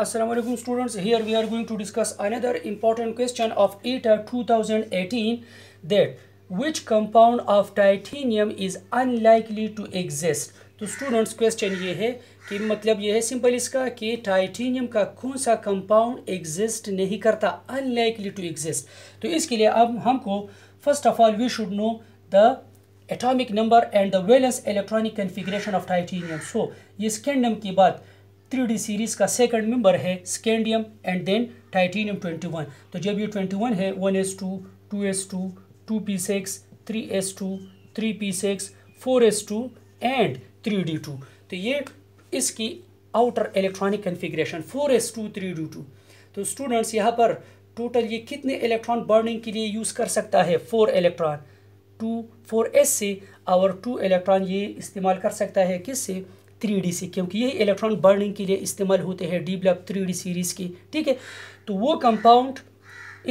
Aslam students here we are going to discuss another important question of question two thousand eighteen that which compound of titanium is unlikely to exist तो students question ये है कि मतलब ये है simple इसका कि टाइटीनियम का कौन सा कंपाउंड एग्जिस्ट नहीं करता अनलाइकली टू एग्जिस्ट तो इसके लिए अब हमको first of all we should know the atomic number and the valence electronic configuration of titanium so ये स्कैंडम की बात थ्री डी सीरीज़ का सेकंड मेंबर है स्कैंडियम एंड देन टाइटेनियम 21 तो जब ये 21 है 1s2 2s2 2p6 3s2 3p6 4s2 and 3d2 तो ये इसकी outer electronic configuration 4s2 3d2 तो स्टूडेंट्स यहाँ पर टोटल ये कितने इलेक्ट्रॉन बर्निंग के लिए यूज़ कर सकता है four electron two four S से और टू इलेक्ट्रॉन ये इस्तेमाल कर सकता है किससे थ्री से क्योंकि ये इलेक्ट्रॉन बर्निंग के लिए इस्तेमाल होते हैं डी ब्लॉक थ्री सीरीज़ की ठीक है तो वो कंपाउंड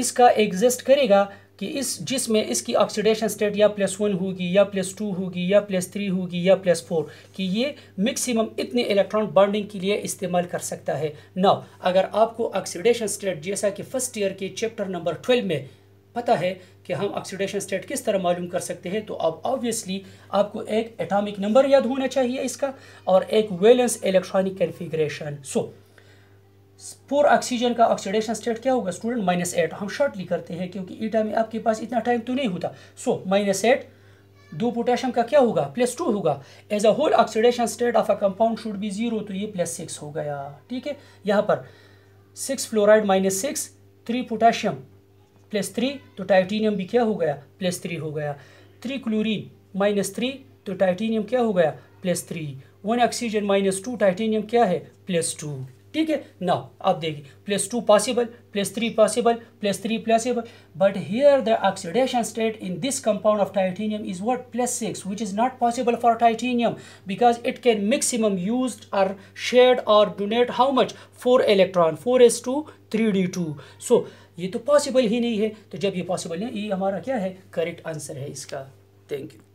इसका एग्जिस्ट करेगा कि इस जिसमें इसकी ऑक्सीडेशन स्टेट या प्लस वन होगी या प्लस टू होगी या प्लस थ्री होगी या प्लस फोर कि ये मैक्सिमम इतने इलेक्ट्रॉन बर्निंग के लिए इस्तेमाल कर सकता है नाउ अगर आपको ऑक्सीडेशन स्टेट जैसा कि फर्स्ट ईयर के चैप्टर नंबर ट्वेल्व में पता है कि हम ऑक्सीडेशन स्टेट किस तरह मालूम कर सकते हैं तो अब ऑब्वियसली आपको एक एटॉमिक नंबर याद होना चाहिए इसका और एक valence electronic configuration so four oxygen का ऑक्सीडेशन स्टेट क्या होगा स्टूडेंट माइनस एट हम शॉर्टली करते हैं क्योंकि ईटा में आपके पास इतना टाइम तो नहीं होता सो माइनस एट दो पोटेशियम का क्या होगा प्लस टू होगा as a whole oxidation state of a compound should be zero तो ये प्लस सिक्स हो गया ठीक है यहाँ पर six fluoride minus six three potassium plus three तो टाइटेनियम भी क्या हो गया प्लस थ्री हो गया थ्री क्लोरीन माइनस थ्री तो टाइटेनियम क्या हो गया plus three one oxygen minus two titanium क्या है प्लस टू ठीक है नाउ आप देखिए plus two possible plus three possible plus three possible but here the oxidation state in this compound of titanium is what plus six which is not possible for titanium because it can maximum use or shed और donate how much four electron four S two three D two so ये तो possible ही नहीं है तो जब ये possible नहीं ये हमारा क्या है करेक्ट आंसर है इसका थैंक यू